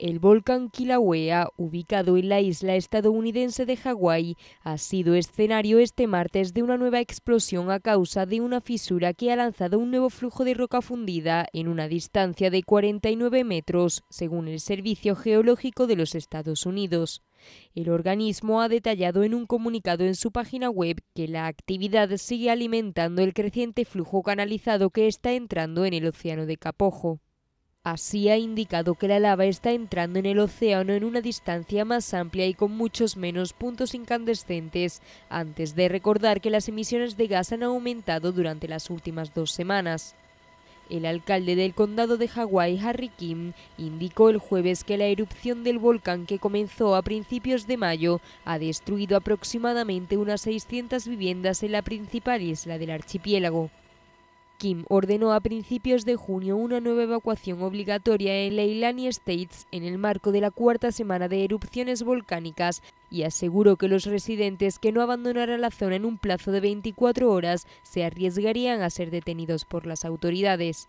El volcán Kilauea, ubicado en la isla estadounidense de Hawái, ha sido escenario este martes de una nueva explosión a causa de una fisura que ha lanzado un nuevo flujo de roca fundida en una distancia de 49 metros, según el Servicio Geológico de los Estados Unidos. El organismo ha detallado en un comunicado en su página web que la actividad sigue alimentando el creciente flujo canalizado que está entrando en el océano de Capojo. Así ha indicado que la lava está entrando en el océano en una distancia más amplia y con muchos menos puntos incandescentes, antes de recordar que las emisiones de gas han aumentado durante las últimas dos semanas. El alcalde del condado de Hawái, Harry Kim, indicó el jueves que la erupción del volcán que comenzó a principios de mayo ha destruido aproximadamente unas 600 viviendas en la principal isla del archipiélago. Kim ordenó a principios de junio una nueva evacuación obligatoria en Leilani States en el marco de la cuarta semana de erupciones volcánicas y aseguró que los residentes que no abandonaran la zona en un plazo de 24 horas se arriesgarían a ser detenidos por las autoridades.